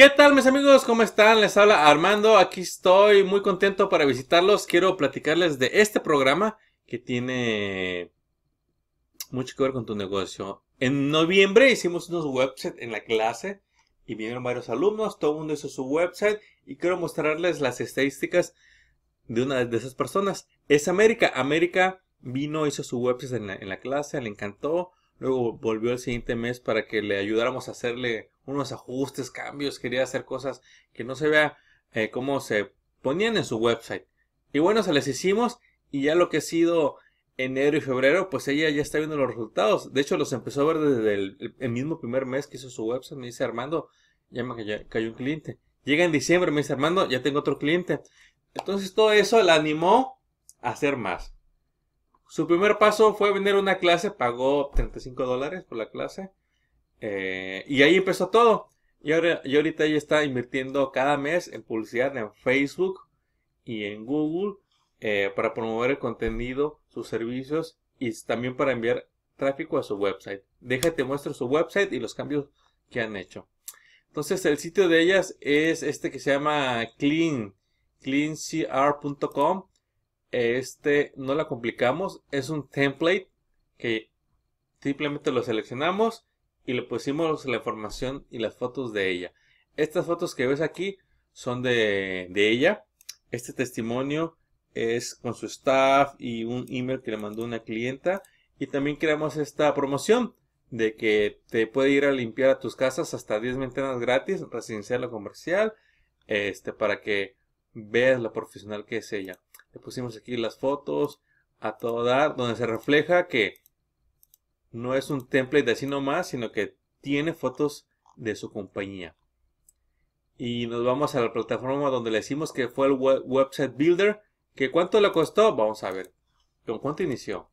¿Qué tal mis amigos? ¿Cómo están? Les habla Armando, aquí estoy muy contento para visitarlos. Quiero platicarles de este programa que tiene mucho que ver con tu negocio. En noviembre hicimos unos websites en la clase y vinieron varios alumnos, todo el mundo hizo su website y quiero mostrarles las estadísticas de una de esas personas. Es América. América vino, hizo su website en la, en la clase, le encantó. Luego volvió el siguiente mes para que le ayudáramos a hacerle unos ajustes, cambios, quería hacer cosas que no se vea eh, cómo se ponían en su website. Y bueno, se les hicimos y ya lo que ha sido enero y febrero, pues ella ya está viendo los resultados. De hecho, los empezó a ver desde el, mismo primer mes que hizo su website. Me dice Armando, ya me cayó un cliente. Llega en diciembre, me dice Armando, ya tengo otro cliente. Entonces todo eso la animó a hacer más. Su primer paso fue vender una clase, pagó 35 dólares por la clase. Eh, y ahí empezó todo. Y, ahora, ahorita ella está invirtiendo cada mes en publicidad en Facebook y en Google eh, para promover el contenido, sus servicios y también para enviar tráfico a su website. Déjate muestro su website y los cambios que han hecho. Entonces el sitio de ellas es este que se llama clean, cleancr.com. Este no la complicamos, es un template que simplemente lo seleccionamos y le pusimos la información y las fotos de ella. Estas fotos que ves aquí son de, ella. Este testimonio es con su staff y un email que le mandó una clienta. Y también creamos esta promoción de que te puede ir a limpiar a tus casas hasta 10 ventanas gratis, residencial o comercial, este, para que veas lo profesional que es ella. Le pusimos aquí las fotos a toda dar, donde se refleja que no es un template de así nomás, sino que tiene fotos de su compañía. Y nos vamos a la plataforma donde le decimos que fue el Website Builder. ¿Que cuánto le costó? Vamos a ver. ¿Con cuánto inició?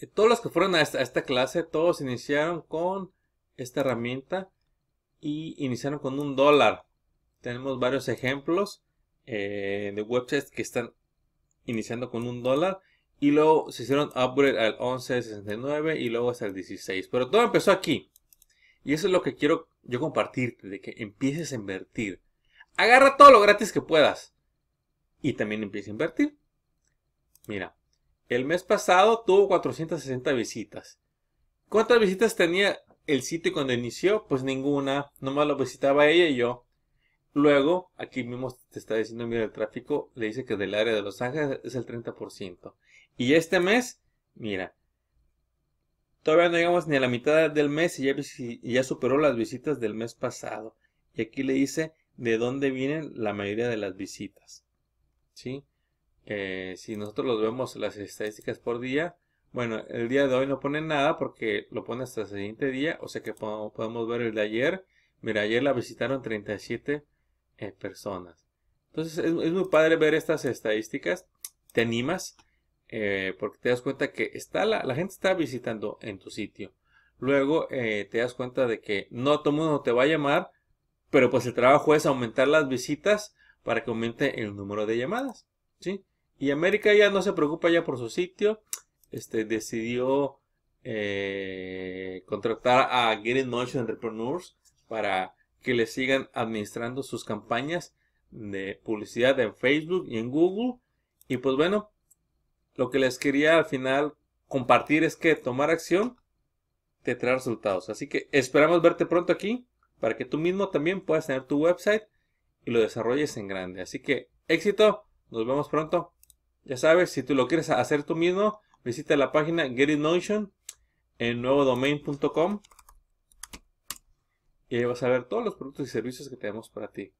Eh, todos los que fueron a esta, clase, todos iniciaron con esta herramienta y iniciaron con un dólar. Tenemos varios ejemplos eh, de websites que están iniciando con un dólar y luego se hicieron upgrade al 11.69 y luego hasta el 16. Pero todo empezó aquí. Y eso es lo que quiero yo compartirte, de que empieces a invertir. Agarra todo lo gratis que puedas. Y también empiece a invertir. Mira, el mes pasado tuvo 460 visitas. ¿Cuántas visitas tenía el sitio cuando inició? Pues ninguna. Nomás lo visitaba ella y yo. Luego, aquí mismo te está diciendo, mira, el tráfico le dice que del área de Los Ángeles es el 30%. Y este mes, mira, todavía no llegamos ni a la mitad del mes y ya, ya superó las visitas del mes pasado. Y aquí le dice de dónde vienen la mayoría de las visitas. ¿Sí? si nosotros los vemos las estadísticas por día, bueno, el día de hoy no pone nada porque lo pone hasta el siguiente día, o sea que podemos ver el de ayer. Mira, ayer la visitaron 37 personas. Entonces es, muy padre ver estas estadísticas, te animas eh, porque te das cuenta que está la, gente está visitando en tu sitio. Luego eh, te das cuenta de que no todo mundo te va a llamar, pero pues el trabajo es aumentar las visitas para que aumente el número de llamadas. ¿sí? Y América ya no se preocupa ya por su sitio, este, decidió eh, contratar a Green Motion Entrepreneurs para que le sigan administrando sus campañas de publicidad en Facebook y en Google. Y pues bueno, lo que les quería al final compartir es que tomar acción te trae resultados. Así que esperamos verte pronto aquí para que tú mismo también puedas tener tu website y lo desarrolles en grande. Así que éxito, nos vemos pronto. Ya sabes, si tú lo quieres hacer tú mismo, visita la página Get Notion en nuevodomain.com y ahí vas a ver todos los productos y servicios que tenemos para ti.